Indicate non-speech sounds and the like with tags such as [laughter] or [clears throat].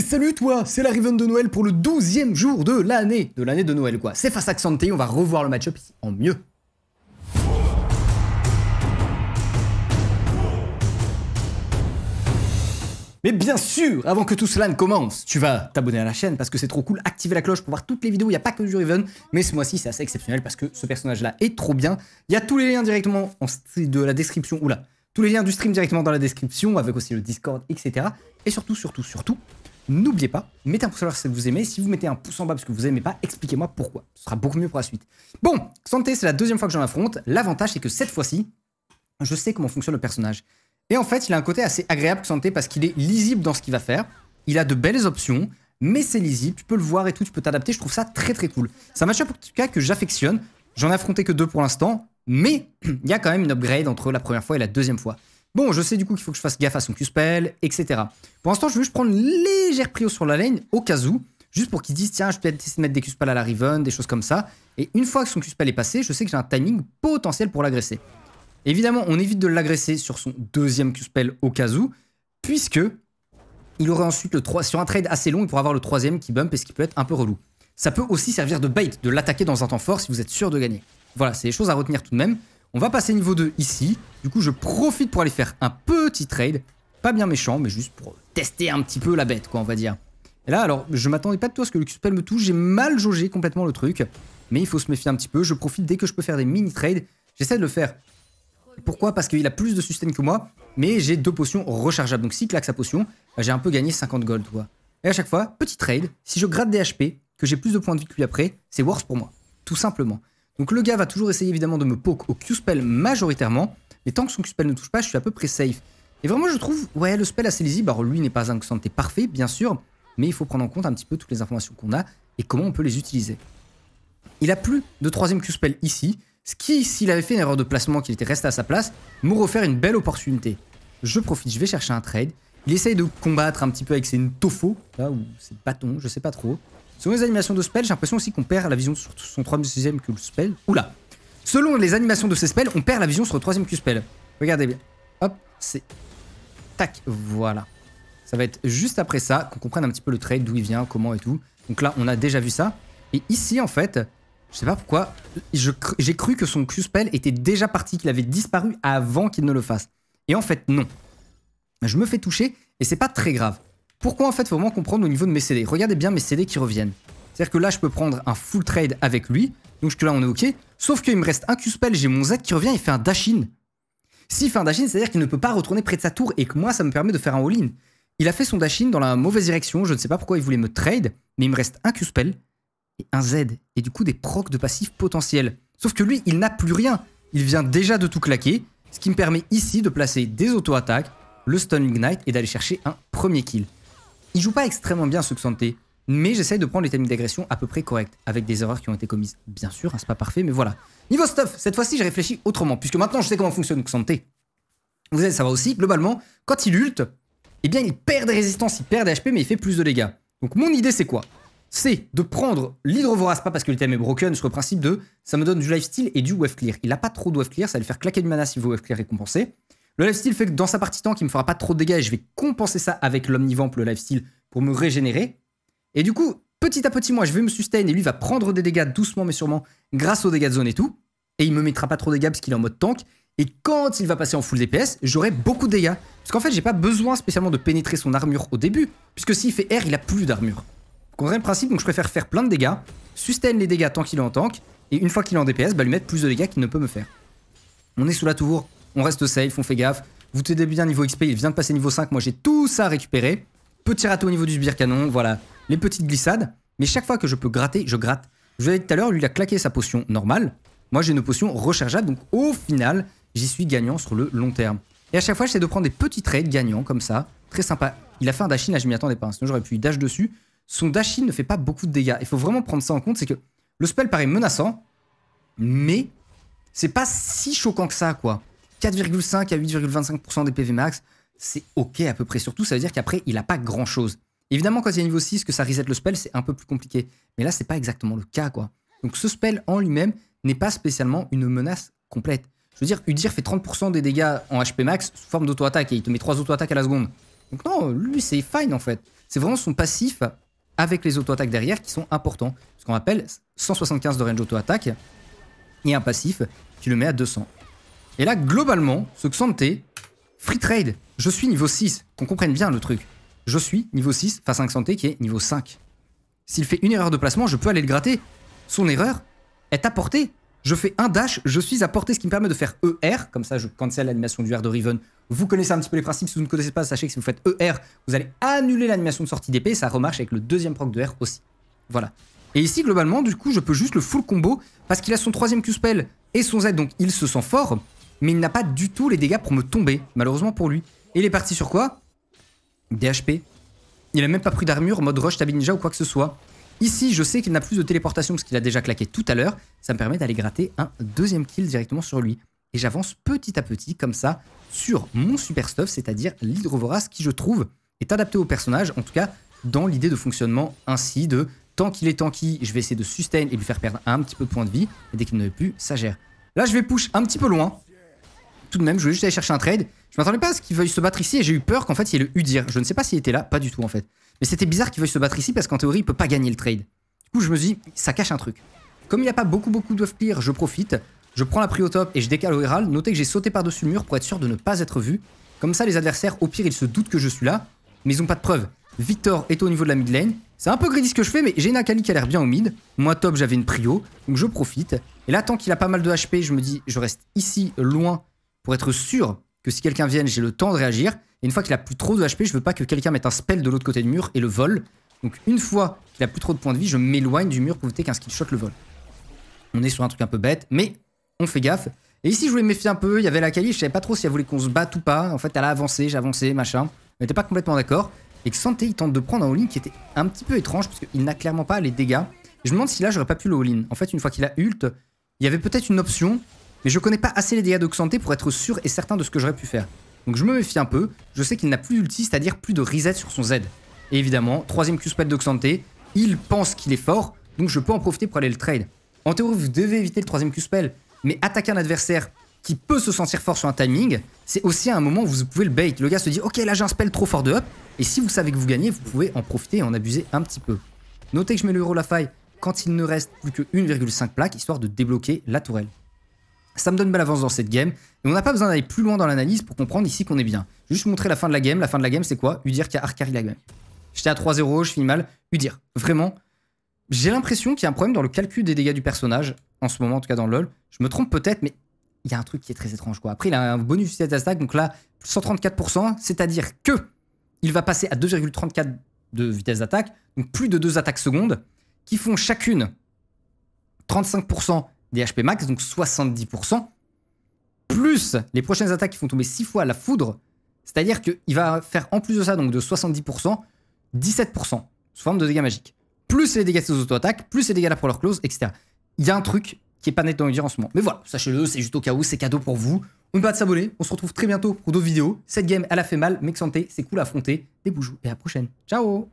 salut toi, c'est la Riven de Noël pour le 12e jour de l'année. De l'année de Noël quoi. C'est face à Xantei, on va revoir le match-up en mieux. Mais bien sûr, avant que tout cela ne commence, tu vas t'abonner à la chaîne parce que c'est trop cool, activer la cloche pour voir toutes les vidéos, il n'y a pas que du Riven, mais ce mois-ci c'est assez exceptionnel parce que ce personnage-là est trop bien. Il y a tous les liens directement en de la description, oula, tous les liens du stream directement dans la description, avec aussi le Discord, etc. Et surtout, surtout, surtout, N'oubliez pas, mettez un pouce en l'air si vous aimez. Si vous mettez un pouce en bas parce que vous n'aimez pas, expliquez-moi pourquoi. Ce sera beaucoup mieux pour la suite. Bon, Santé, c'est la deuxième fois que j'en affronte. L'avantage, c'est que cette fois-ci, je sais comment fonctionne le personnage. Et en fait, il a un côté assez agréable Santé parce qu'il est lisible dans ce qu'il va faire. Il a de belles options, mais c'est lisible. Tu peux le voir et tout, tu peux t'adapter. Je trouve ça très très cool. C'est un match en tout cas que j'affectionne. J'en ai affronté que deux pour l'instant, mais [clears throat] il y a quand même une upgrade entre la première fois et la deuxième fois. Bon, je sais du coup qu'il faut que je fasse gaffe à son Q-Spell, etc. Pour l'instant, je veux juste prendre une légère prio sur la lane, au cas où, juste pour qu'il dise, tiens, je peux peut-être essayer de mettre des q à la Riven, des choses comme ça. Et une fois que son q est passé, je sais que j'ai un timing potentiel pour l'agresser. Évidemment, on évite de l'agresser sur son deuxième Q-Spell au cas puisque il aurait ensuite le 3, sur un trade assez long, il pourra avoir le troisième qui bump et ce qui peut être un peu relou. Ça peut aussi servir de bait, de l'attaquer dans un temps fort si vous êtes sûr de gagner. Voilà, c'est des choses à retenir tout de même. On va passer niveau 2 ici. Du coup, je profite pour aller faire un petit trade. Pas bien méchant, mais juste pour tester un petit peu la bête, quoi, on va dire. Et là, alors, je m'attendais pas de toi à ce que le me touche. J'ai mal jaugé complètement le truc. Mais il faut se méfier un petit peu. Je profite dès que je peux faire des mini-trades. J'essaie de le faire. Pourquoi Parce qu'il a plus de sustain que moi. Mais j'ai deux potions rechargeables. Donc, s'il claque sa potion, bah, j'ai un peu gagné 50 gold, quoi. Et à chaque fois, petit trade. Si je gratte des HP, que j'ai plus de points de vie que lui après, c'est worse pour moi. Tout simplement. Donc le gars va toujours essayer évidemment de me poke au Q-spell majoritairement, mais tant que son Q-spell ne touche pas, je suis à peu près safe. Et vraiment, je trouve, ouais, le spell assez lisible. Alors lui n'est pas un santé parfait, bien sûr, mais il faut prendre en compte un petit peu toutes les informations qu'on a et comment on peut les utiliser. Il a plus de troisième Q-spell ici, ce qui, s'il avait fait une erreur de placement, qu'il était resté à sa place, m'aurait offert une belle opportunité. Je profite, je vais chercher un trade. Il essaye de combattre un petit peu avec ses tofos, là, ou ses bâtons, je sais pas trop. Selon les animations de spell, j'ai l'impression aussi qu'on perd la vision sur son troisième que spell. Oula Selon les animations de ses spells, on perd la vision sur le troisième Q-spell. Regardez bien. Hop, c'est... Tac, voilà. Ça va être juste après ça, qu'on comprenne un petit peu le trade, d'où il vient, comment et tout. Donc là, on a déjà vu ça. Et ici, en fait, je sais pas pourquoi, j'ai cru que son Q-spell était déjà parti, qu'il avait disparu avant qu'il ne le fasse. Et en fait, non. Je me fais toucher, et c'est pas très grave. Pourquoi en fait faut vraiment comprendre au niveau de mes CD Regardez bien mes CD qui reviennent. C'est-à-dire que là je peux prendre un full trade avec lui, donc jusque là on est ok, sauf qu'il me reste un Q-Spell, j'ai mon Z qui revient, il fait un Dashin. S'il fait un Dashin, c'est-à-dire qu'il ne peut pas retourner près de sa tour et que moi ça me permet de faire un all-in. Il a fait son Dashin dans la mauvaise direction, je ne sais pas pourquoi il voulait me trade, mais il me reste un Q-Spell et un Z, et du coup des procs de passifs potentiels. Sauf que lui, il n'a plus rien, il vient déjà de tout claquer, ce qui me permet ici de placer des auto-attaques, le Stunning Ignite et d'aller chercher un premier kill. Il joue pas extrêmement bien ce santé, mais j'essaie de prendre les timings d'agression à peu près corrects, avec des erreurs qui ont été commises. Bien sûr, ah, c'est pas parfait, mais voilà. Niveau stuff, cette fois-ci, j'ai réfléchi autrement, puisque maintenant je sais comment fonctionne santé. Vous allez savoir aussi, globalement, quand il ult, eh bien il perd des résistances, il perd des HP, mais il fait plus de dégâts. Donc mon idée c'est quoi C'est de prendre l'hydrovorace, pas parce que l'item est broken, sur le principe de ça me donne du lifesteal et du wave clear. Il a pas trop de wave clear, ça va le faire claquer du mana si vous wave clear récompensé. Le lifesteal fait que dans sa partie temps qui me fera pas trop de dégâts et je vais compenser ça avec l'omnivamp, le lifesteal, pour me régénérer. Et du coup, petit à petit, moi, je vais me sustain et lui va prendre des dégâts doucement mais sûrement grâce aux dégâts de zone et tout. Et il me mettra pas trop de dégâts parce qu'il est en mode tank. Et quand il va passer en full DPS, j'aurai beaucoup de dégâts. Parce qu'en fait, j'ai pas besoin spécialement de pénétrer son armure au début, puisque s'il fait R, il a plus d'armure. le principe, donc je préfère faire plein de dégâts, sustain les dégâts tant qu'il est en tank, et une fois qu'il est en DPS, bah lui mettre plus de dégâts qu'il ne peut me faire. On est sous la tour, on reste safe, on fait gaffe. Vous tenez bien niveau XP, il vient de passer niveau 5, moi j'ai tout ça à récupérer. Petit raté au niveau du sbire canon, voilà, les petites glissades. Mais chaque fois que je peux gratter, je gratte. Je vous dit tout à l'heure, lui il a claqué sa potion normale. Moi j'ai une potion rechargeable, donc au final, j'y suis gagnant sur le long terme. Et à chaque fois, j'essaie de prendre des petits trades gagnants comme ça. Très sympa. Il a fait un dashin, là je m'y attendais pas, hein, sinon j'aurais pu dash dessus. Son dashin ne fait pas beaucoup de dégâts. Il faut vraiment prendre ça en compte, c'est que le spell paraît menaçant, mais c'est pas si choquant que ça, quoi. 4,5 à 8,25% des PV max, c'est ok à peu près. Surtout, ça veut dire qu'après, il n'a pas grand chose. Évidemment, quand il y a niveau 6, que ça reset le spell, c'est un peu plus compliqué. Mais là, c'est pas exactement le cas, quoi. Donc ce spell en lui-même n'est pas spécialement une menace complète. Je veux dire, Udir fait 30% des dégâts en HP max sous forme d'auto-attaque et il te met 3 auto-attaques à la seconde. Donc non, lui, c'est fine en fait. C'est vraiment son passif avec les auto-attaques derrière qui sont importants. Ce qu'on appelle 175 de range auto-attaque et un passif qui le met à 200. Et là, globalement, ce que free trade, je suis niveau 6, qu'on comprenne bien le truc. Je suis niveau 6 face à un Santé qui est niveau 5. S'il fait une erreur de placement, je peux aller le gratter. Son erreur est à portée. Je fais un dash, je suis à portée, ce qui me permet de faire ER. Comme ça, je cancel l'animation du R de Riven. Vous connaissez un petit peu les principes. Si vous ne connaissez pas, sachez que si vous faites ER, vous allez annuler l'animation de sortie d'épée. Ça remarche avec le deuxième proc de R aussi. Voilà. Et ici, globalement, du coup, je peux juste le full combo parce qu'il a son troisième Q-spell et son Z, donc il se sent fort mais il n'a pas du tout les dégâts pour me tomber, malheureusement pour lui. Et il est parti sur quoi DHP. Il a même pas pris d'armure, mode rush, tabi ninja ou quoi que ce soit. Ici, je sais qu'il n'a plus de téléportation parce qu'il a déjà claqué tout à l'heure. Ça me permet d'aller gratter un deuxième kill directement sur lui. Et j'avance petit à petit, comme ça, sur mon super stuff, c'est-à-dire l'hydrovorace qui, je trouve, est adapté au personnage, en tout cas, dans l'idée de fonctionnement ainsi de tant qu'il est tanky, je vais essayer de sustain et lui faire perdre un petit peu de points de vie. Et dès qu'il ne veut plus, ça gère. Là, je vais push un petit peu loin tout de même, je voulais juste aller chercher un trade. Je m'attendais pas à ce qu'il veuille se battre ici et j'ai eu peur qu'en fait il y ait le Udir. Je ne sais pas s'il était là, pas du tout en fait. Mais c'était bizarre qu'il veuille se battre ici parce qu'en théorie il peut pas gagner le trade. Du coup je me dis, ça cache un truc. Comme il n'y a pas beaucoup beaucoup d'off clear, je profite. Je prends la prio top et je décale au Herald. Notez que j'ai sauté par-dessus le mur pour être sûr de ne pas être vu. Comme ça les adversaires, au pire, ils se doutent que je suis là, mais ils n'ont pas de preuve. Victor est au niveau de la mid lane. C'est un peu greedy ce que je fais, mais j'ai une Akali qui a l'air bien au mid. Moi, top, j'avais une Prio, donc je profite. Et là, tant qu'il a pas mal de HP, je me dis, je reste ici, loin pour être sûr que si quelqu'un vient j'ai le temps de réagir. Et une fois qu'il a plus trop de HP, je veux pas que quelqu'un mette un spell de l'autre côté du mur et le vole. Donc une fois qu'il a plus trop de points de vie, je m'éloigne du mur pour éviter qu'un skill shot le vole. On est sur un truc un peu bête, mais on fait gaffe. Et ici, je voulais me méfier un peu. Il y avait la Kali, je savais pas trop si elle voulait qu'on se batte ou pas. En fait, elle a avancé, j'ai avancé, machin. On n'était pas complètement d'accord. Et que Santé, il tente de prendre un all-in qui était un petit peu étrange parce qu'il n'a clairement pas les dégâts. je me demande si là, j'aurais pas pu le all-in. En fait, une fois qu'il a ult, il y avait peut-être une option mais je connais pas assez les dégâts d'Oxanté pour être sûr et certain de ce que j'aurais pu faire. Donc je me méfie un peu, je sais qu'il n'a plus d'ulti, c'est-à-dire plus de reset sur son Z. Et évidemment, troisième Q-spell d'Oxanté, il pense qu'il est fort, donc je peux en profiter pour aller le trade. En théorie, vous devez éviter le troisième Q-spell, mais attaquer un adversaire qui peut se sentir fort sur un timing, c'est aussi un moment où vous pouvez le bait. Le gars se dit « Ok, là j'ai un spell trop fort de up », et si vous savez que vous gagnez, vous pouvez en profiter et en abuser un petit peu. Notez que je mets le héros la faille quand il ne reste plus que 1,5 plaque, histoire de débloquer la tourelle. Ça me donne belle avance dans cette game. Et on n'a pas besoin d'aller plus loin dans l'analyse pour comprendre ici qu'on est bien. juste montrer la fin de la game. La fin de la game, c'est quoi Udir qui a Arcari la game. J'étais à 3-0, je finis mal. dire, vraiment, j'ai l'impression qu'il y a un problème dans le calcul des dégâts du personnage, en ce moment, en tout cas dans le LoL. Je me trompe peut-être, mais il y a un truc qui est très étrange. quoi. Après, il a un bonus de d'attaque, donc là, 134%, c'est-à-dire que il va passer à 2,34 de vitesse d'attaque, donc plus de deux attaques secondes, qui font chacune 35% des HP max, donc 70%, plus les prochaines attaques qui font tomber 6 fois la foudre, c'est-à-dire qu'il va faire en plus de ça, donc de 70%, 17% sous forme de dégâts magiques. Plus les dégâts de ses auto-attaques, plus les dégâts de la leur close, etc. Il y a un truc qui est pas net dans le en ce moment. Mais voilà, sachez-le, c'est juste au cas où, c'est cadeau pour vous. On ne pas de s'abonner, on se retrouve très bientôt pour d'autres vidéos. Cette game, elle a fait mal, mais que santé, c'est cool à affronter. Des boujoux et à la prochaine. Ciao